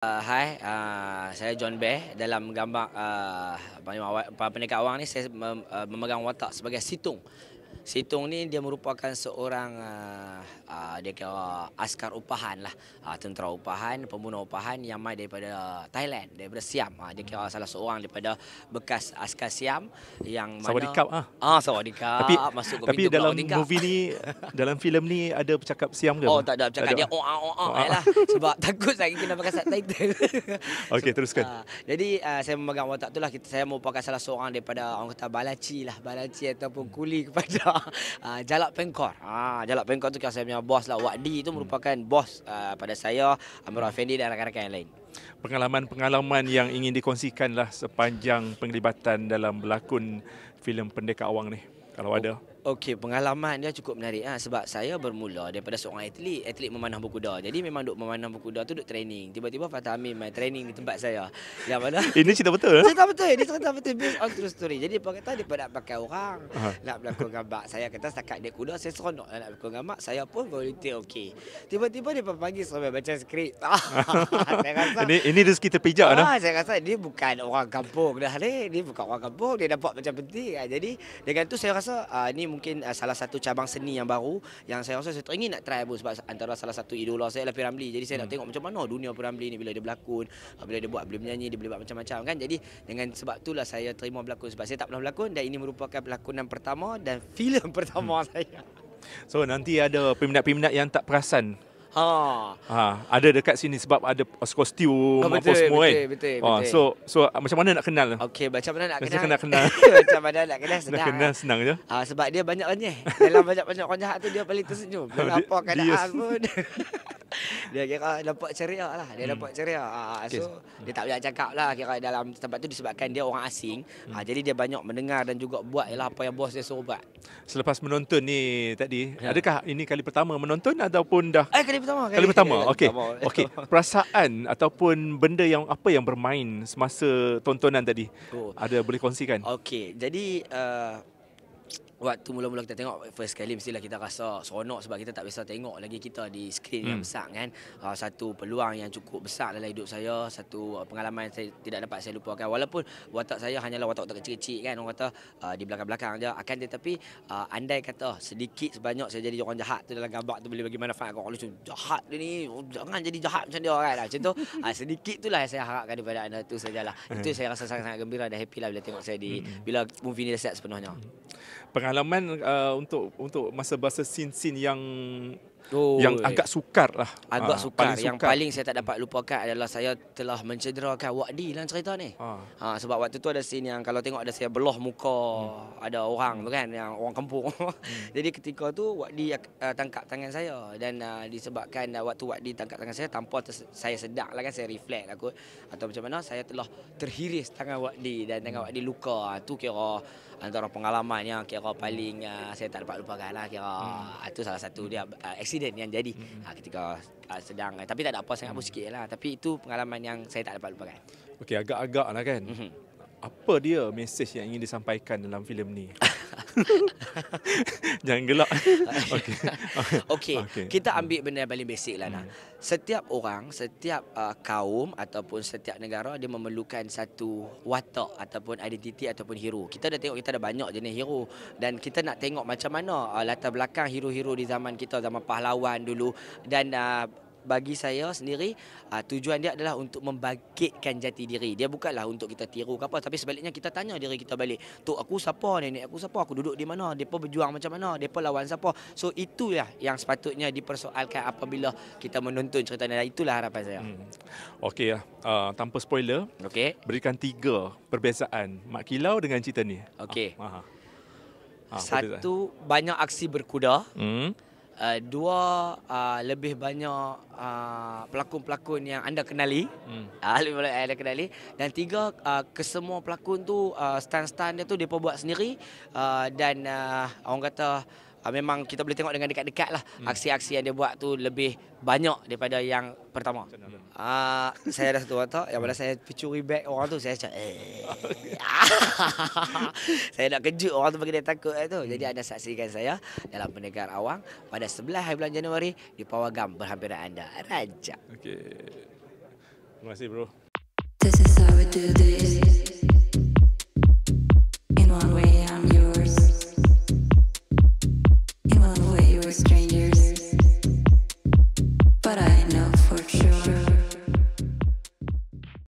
Uh, hi, uh, saya John Bear. Dalam gambar uh, penikat awang ni, saya uh, memegang watak sebagai situng Situng ni dia merupakan seorang uh, uh, dia kira askar upahan lah uh, tentera upahan pembunuh upahan yang mai daripada Thailand daripada Siam uh, dia kira salah seorang daripada bekas askar Siam yang mana Sawadee Cup ah ah Sawadee Cup tapi, masuk ke tapi dalam movie ni dalam filem ni ada bercakap Siam ke oh tak ada bercakap dia oh ah oh ah lah sebab takut saya kena pakai subtitle okey teruskan uh, jadi uh, saya memegang watak tu lah kita, saya merupakan salah seorang daripada orang kata balaci lah balaci ataupun kuli kepada ah, Jalak Pengkor ah, Jalak Pengkor tu kan saya punya bos lah Wadi tu hmm. merupakan hmm. bos ah, pada saya Amir Afendi dan rakan-rakan yang lain Pengalaman-pengalaman yang ingin dikongsikan lah Sepanjang penglibatan dalam berlakon filem Pendekar Awang ni Kalau oh. ada oh. Okey, pengalaman dia cukup menarik ha? sebab saya bermula daripada seorang atlet, atlet memanah berkuda. Jadi memang duk memanah berkuda tu duk training. Tiba-tiba Fatah Amin main training di tempat saya. Yang mana? Ini cerita betul. Eh? Cerita betul. Ini cerita betul. Based on true story. Jadi dia kata dia pernah pakai orang uh nak berlakon gambar. Saya kata setakat dia kuda, saya seronok nak berlakon gambar. Saya pun volunteer okey. Tiba-tiba dia pagi sampai baca skrip. saya rasa, ini, ini rezeki terpijak. Ah, ha? Saya rasa dia bukan orang kampung dah. Dia bukan orang kampung. Dia dapat macam penting. Ah. Jadi dengan tu saya rasa uh, ni mungkin uh, salah satu cabang seni yang baru yang saya rasa saya teringin nak try pun sebab antara salah satu idola saya adalah Piramli. Jadi saya hmm. nak tengok macam mana dunia Piramli ni bila dia berlakon, uh, bila dia buat, bila menyanyi, dia boleh buat macam-macam kan. Jadi dengan sebab itulah saya terima berlakon sebab saya tak pernah berlakon dan ini merupakan pelakonan pertama dan filem pertama hmm. saya. So nanti ada peminat-peminat yang tak perasan Ha. Ha, ada dekat sini sebab ada kostum oh, betul, semua betul, kan. Betul, betul, ha, so so macam mana nak kenal? Okey, macam mana nak kenal? Macam mana nak kenal? macam mana nak kenal senang. Nak kenal lah. senang je. Ha, sebab dia banyak banyak. Eh. Dalam banyak-banyak konjak tu dia paling tersenyum. Dalam apa kena pun. dia kira dapat ceria lah dia hmm. dapat ceria ha, so okay. dia tak banyak cakap lah kira dalam tempat tu disebabkan dia orang asing hmm. Ah, jadi dia banyak mendengar dan juga buat ialah apa yang bos dia suruh buat selepas menonton ni tadi ya. adakah ini kali pertama menonton ataupun dah eh kali pertama kali, kali pertama okay okay perasaan ataupun benda yang apa yang bermain semasa tontonan tadi oh. ada boleh kongsikan okey jadi uh, waktu mula-mula kita tengok first kali mestilah kita rasa seronok sebab kita tak biasa tengok lagi kita di skrin hmm. yang besar kan uh, satu peluang yang cukup besar dalam hidup saya satu uh, pengalaman yang saya tidak dapat saya lupakan walaupun watak saya hanyalah watak-watak kecil-kecil kan orang kata uh, di belakang-belakang je akan tapi uh, andai kata sedikit sebanyak saya jadi orang jahat tu dalam gambar tu boleh bagi manfaat kau kalau jahat dia ni oh, jangan jadi jahat macam dia kan ha, macam tu uh, sedikit itulah yang saya harapkan daripada anda tu sajalah itu hmm. saya rasa sangat-sangat gembira dan happy lah bila tengok saya di hmm. bila movie ni dah siap sepenuhnya hmm pengalaman uh, untuk untuk masa-masa sin sin yang Oh, yang agak sukar lah. Agak ha, sukar. Paling yang sukar. paling saya tak dapat lupakan adalah saya telah mencederakan Wadi dalam cerita ni. Ha. ha. sebab waktu tu ada scene yang kalau tengok ada saya beloh muka hmm. ada orang hmm. tu kan yang orang kampung. Hmm. Jadi ketika tu Wadi uh, ah, tangkap tangan saya dan uh, disebabkan uh, waktu Wadi tangkap tangan saya tanpa saya sedar lah kan saya reflect aku lah atau macam mana saya telah terhiris tangan Wadi dan tangan hmm. Wadi luka. itu kira antara pengalaman yang kira paling uh, saya tak dapat lupakan lah kira. Hmm. Itu salah satu dia uh, accident yang jadi mm-hmm. ketika uh, sedang eh, tapi tak ada apa sangat mm. pun sikit lah tapi itu pengalaman yang saya tak dapat lupakan okey agak-agak lah kan mm-hmm. apa dia mesej yang ingin disampaikan dalam filem ni Jangan gelak. Okey. Okey. Okay. Kita ambil hmm. benda yang paling basic lah nak. Hmm. Setiap orang, setiap uh, kaum ataupun setiap negara dia memerlukan satu watak ataupun identiti ataupun hero. Kita dah tengok kita ada banyak jenis hero dan kita nak tengok macam mana uh, latar belakang hero-hero di zaman kita zaman pahlawan dulu dan uh, bagi saya sendiri uh, tujuan dia adalah untuk membangkitkan jati diri. Dia bukanlah untuk kita tiru ke apa tapi sebaliknya kita tanya diri kita balik. Tok aku siapa? Nenek aku siapa? Aku duduk di mana? Depa berjuang macam mana? Depa lawan siapa? So itulah yang sepatutnya dipersoalkan apabila kita menonton cerita ni. Itulah harapan saya. Hmm. Okey uh, tanpa spoiler. Okey. Berikan tiga perbezaan Mak Kilau dengan cerita ni. Okey. Ah, Satu banyak aksi berkuda. Hmm uh, dua uh, lebih banyak uh, pelakon-pelakon yang anda kenali. Hmm. Uh, lebih banyak anda kenali dan tiga uh, kesemua pelakon tu uh, stand-stand dia tu depa buat sendiri uh, dan uh, orang kata uh, memang kita boleh tengok dengan dekat-dekat lah aksi-aksi yang dia buat tu lebih banyak daripada yang pertama. Uh, saya ada satu waktu yang mana saya pecuri beg orang tu saya cakap eh. saya nak kejut orang tu bagi dia takut eh, tu. Hmm. Jadi anda saksikan saya dalam pendekar awang pada 11 hari bulan Januari di Pawagam berhampiran anda. Raja. Okay, Terima kasih bro. This is how we do this.